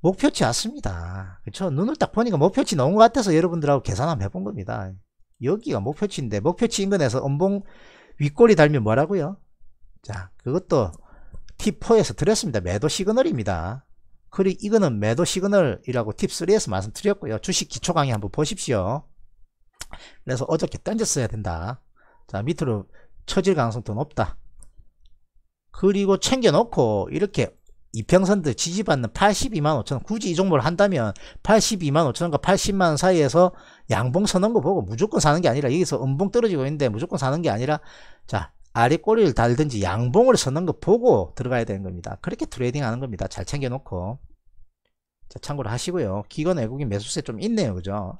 목표치 왔습니다. 그쵸? 눈을 딱 보니까 목표치 나온 것 같아서 여러분들하고 계산 한번 해본 겁니다. 여기가 목표치인데, 목표치 인근에서 엄봉 윗골이 달면 뭐라고요? 자, 그것도 T4에서 드렸습니다. 매도 시그널입니다. 그리 이거는 매도 시그널이라고 팁3에서 말씀드렸고요. 주식 기초 강의 한번 보십시오. 그래서 어저께 던졌어야 된다. 자, 밑으로 처질 가능성도 높다. 그리고 챙겨놓고 이렇게 이평선들 지지받는 82만 5천원 굳이 이 종목을 한다면 82만 5천원과 80만원 사이에서 양봉 서는 거 보고 무조건 사는 게 아니라 여기서 음봉 떨어지고 있는데 무조건 사는 게 아니라 자 아래 꼬리를 달든지 양봉을 서는 거 보고 들어가야 되는 겁니다 그렇게 트레이딩 하는 겁니다 잘 챙겨놓고 자 참고로 하시고요 기관 외국인 매수세 좀 있네요 그죠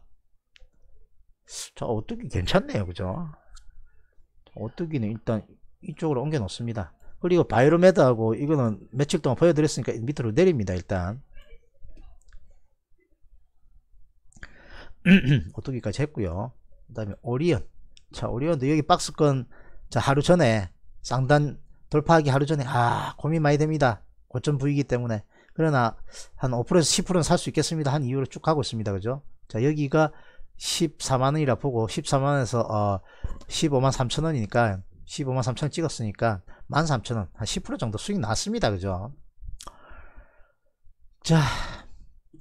자 오뚜기 괜찮네요 그죠 오뚜기는 일단 이쪽으로 옮겨 놓습니다 그리고 바이로메드하고 이거는 며칠 동안 보여드렸으니까 밑으로 내립니다 일단 어떻게까지 <clears throat> 했고요 그 다음에 오리온 자 오리온도 여기 박스권 자 하루 전에 쌍단 돌파하기 하루 전에 아 고민 많이 됩니다 고점 부위이기 때문에 그러나 한 5%에서 10%는 살 수 있겠습니다 한이후로쭉 가고 있습니다 그죠 자 여기가 14만원이라 보고 14만원에서 어 15만 3천원이니까 15만 3천 찍었으니까 1만 3천 원, 한 10% 정도 수익 났습니다. 그죠? 자,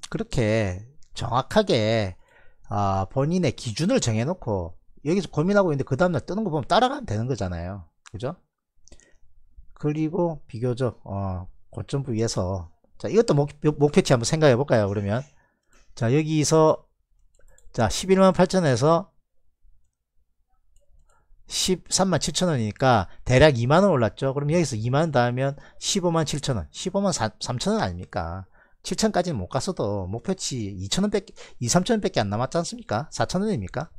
그렇게 정확하게 아, 본인의 기준을 정해놓고 여기서 고민하고 있는데 그 다음날 뜨는 거 보면 따라가면 되는 거잖아요. 그죠? 그리고 비교적 어, 고점 부위에서 자 이것도 목, 목표치 한번 생각해 볼까요? 그러면 자 여기서 자1 1 8천에서 13만 7천원이니까 대략 2만원 올랐죠 그럼 여기서 2만원 더하면 15만 7천원 15만 4, 3천원 아닙니까 7천까지는 못 갔어도 목표치 2천원밖에 2, 3천원밖에 안 남았지 않습니까 4천원입니까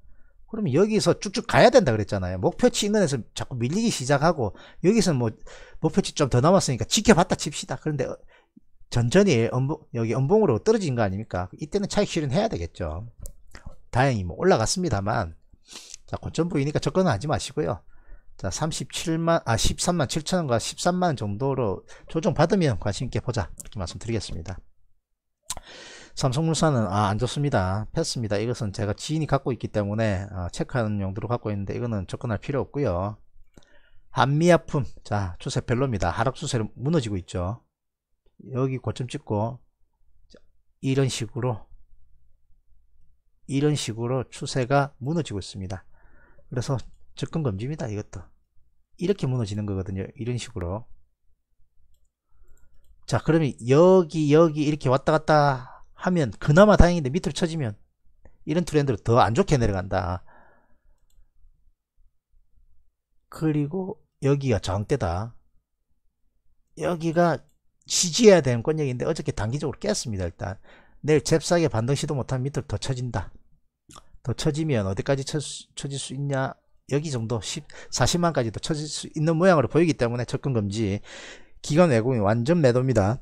그럼 여기서 쭉쭉 가야 된다 그랬잖아요 목표치 인근에서 자꾸 밀리기 시작하고 여기서 뭐 목표치 좀 더 남았으니까 지켜봤다 칩시다 그런데 어, 전전히 엄봉, 여기 엄봉으로 떨어진 거 아닙니까 이때는 차익 실현해야 되겠죠 다행히 뭐 올라갔습니다만 자, 고점 보이니까 접근하지 마시고요. 자, 37만, 아, 13만 7천원과 13만 정도로 조정받으면 관심있게 보자. 이렇게 말씀드리겠습니다. 삼성물산은, 아, 안 좋습니다. 패스입니다. 이것은 제가 지인이 갖고 있기 때문에, 아, 체크하는 용도로 갖고 있는데, 이거는 접근할 필요 없고요 한미약품, 자, 추세 별로입니다. 하락 추세로 무너지고 있죠. 여기 고점 찍고, 이런 식으로, 이런 식으로 추세가 무너지고 있습니다. 그래서 접근 금지입니다 이것도 이렇게 무너지는 거거든요 이런 식으로 자 그러면 여기 여기 이렇게 왔다 갔다 하면 그나마 다행인데 밑으로 쳐지면 이런 트렌드로 더 안 좋게 내려간다 그리고 여기가 저항대다 여기가 지지해야 되는 권역인데 어저께 단기적으로 깼습니다 일단 내일 잽싸게 반등 시도 못하면 밑으로 더 쳐진다 더 쳐지면 어디까지 쳐, 쳐질 수 있냐 여기 정도 10, 40만까지도 쳐질 수 있는 모양으로 보이기 때문에 접근 금지 기관 외국인 완전 매도입니다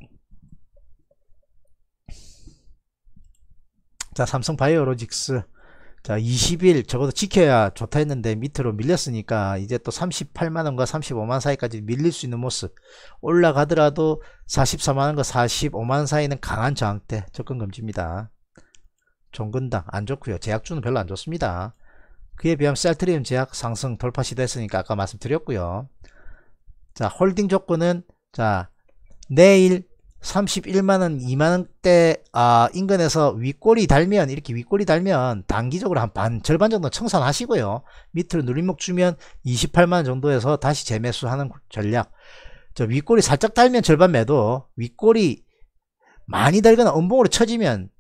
자 삼성 바이오로직스 자 20일 적어도 지켜야 좋다 했는데 밑으로 밀렸으니까 이제 또 38만원과 35만원 사이까지 밀릴 수 있는 모습 올라가더라도 44만원과 45만원 사이는 강한 저항대 접근금지입니다 종근당 안 좋고요. 제약주는 별로 안 좋습니다. 그에 비하면 셀트리움 제약 상승 돌파 시대였으니까 아까 말씀드렸고요. 자 홀딩 조건은 자 내일 31만원 2만원대 아, 인근에서 윗골이 달면 이렇게 윗골이 달면 단기적으로 한 반 절반 정도 청산하시고요 밑으로 누림목 주면 28만원 정도에서 다시 재매수하는 전략 저윗골이 살짝 달면 절반 매도 윗골이 많이 달거나 음봉으로 쳐지면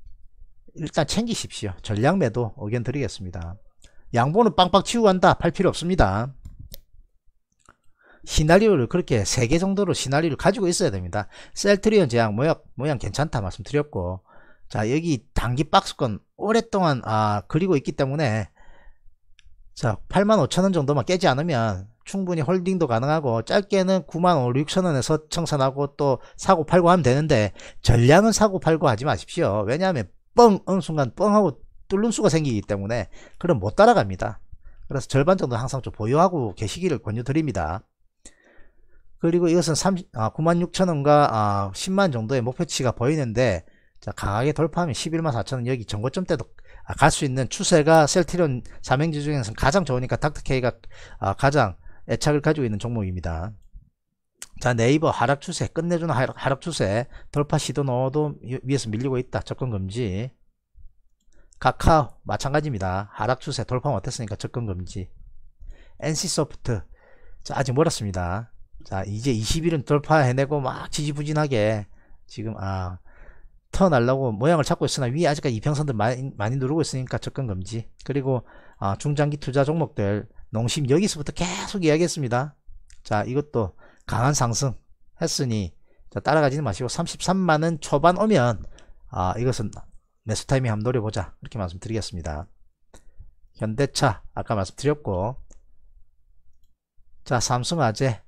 일단 챙기십시오. 전량 매도 의견 드리겠습니다. 양보는 빵빵 치고 간다. 팔 필요 없습니다. 시나리오를 그렇게 3개 정도로 시나리오를 가지고 있어야 됩니다. 셀트리온 제약 모양, 모양 괜찮다 말씀드렸고 자 여기 단기 박스권 오랫동안 아 그리고 있기 때문에 자 85,000원 정도만 깨지 않으면 충분히 홀딩도 가능하고 짧게는 9 5 6 0원에서 청산하고 또 사고 팔고 하면 되는데 전량은 사고 팔고 하지 마십시오. 왜냐하면 뻥, 어느 순간 뻥하고 뚫는 수가 생기기 때문에 그럼 못 따라갑니다. 그래서 절반 정도 항상 좀 보유하고 계시기를 권유드립니다. 그리고 이것은 아, 96,000원과 아, 10만 정도의 목표치가 보이는데 자, 강하게 돌파하면 11만 4천원 여기 정고점 때도 갈 수 있는 추세가 셀트리온 삼행지 중에서 가장 좋으니까 닥터케이가 아, 가장 애착을 가지고 있는 종목입니다. 자 네이버 하락 추세 끝내주는 하락, 하락 추세 돌파 시도 넣어도 위에서 밀리고 있다 접근 금지 카카오 마찬가지입니다 하락 추세 돌파 못했으니까 접근 금지 NC소프트 자 아직 멀었습니다 자 이제 20일은 돌파해내고 막 지지부진하게 지금 아 터날라고 모양을 찾고 있으나 위에 아직까지 이평선들 많이, 많이 누르고 있으니까 접근 금지 그리고 아, 중장기 투자 종목들 농심 여기서부터 계속 이야기했습니다 자 이것도 강한 상승 했으니 따라가지는 마시고 33만원 초반 오면 아 이것은 매수 타이밍 한번 노려보자 이렇게 말씀드리겠습니다 현대차 아까 말씀드렸고 자 삼성아재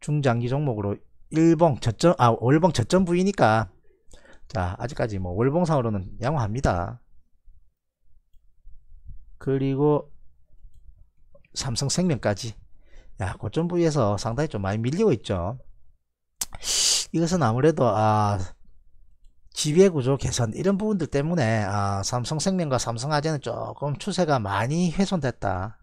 중장기 종목으로 일봉 저점 아 월봉 저점 부위니까 자 아직까지 뭐 월봉상으로는 양호합니다 그리고 삼성생명까지 야 고점 부위에서 상당히 좀 많이 밀리고 있죠 이것은 아무래도 아 지배구조 개선 이런 부분들 때문에 아, 삼성생명과 삼성화재는 조금 추세가 많이 훼손됐다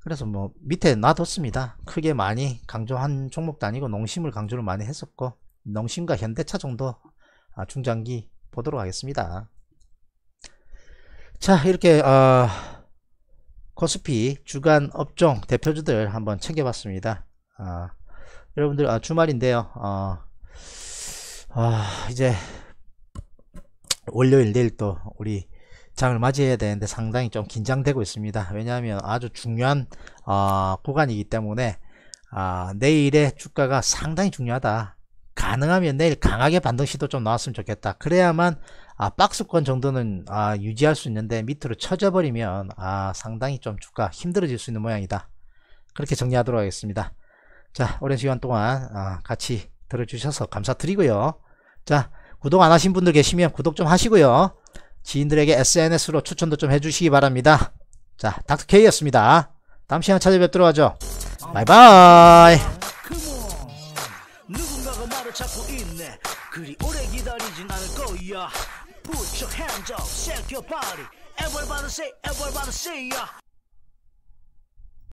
그래서 뭐 밑에 놔뒀습니다 크게 많이 강조한 종목도 아니고 농심을 강조를 많이 했었고 농심과 현대차 정도 아, 중장기 보도록 하겠습니다 자 이렇게 어, 코스피 주간 업종 대표주들 한번 챙겨봤습니다. 아, 여러분들 아, 주말인데요. 아, 아, 이제 월요일 내일 또 우리 장을 맞이해야 되는데 상당히 좀 긴장되고 있습니다. 왜냐하면 아주 중요한 어, 구간이기 때문에 아, 내일의 주가가 상당히 중요하다. 가능하면 내일 강하게 반등 시도 좀 나왔으면 좋겠다. 그래야만 아 박스권 정도는 아 유지할 수 있는데 밑으로 쳐져 버리면 아 상당히 좀 주가 힘들어질 수 있는 모양이다 그렇게 정리하도록 하겠습니다 자 오랜 시간 동안 아, 같이 들어주셔서 감사드리고요 자 구독 안 하신 분들 계시면 구독 좀 하시고요 지인들에게 SNS로 추천도 좀 해주시기 바랍니다 자 닥터K였습니다 다음 시간 찾아뵙도록 하죠 바이바이 누군가가 말을 찾고 있네 그리 오래 기다리진 않을 거야 Put your hands up, shake your body. Everybody say, everybody say, yeah.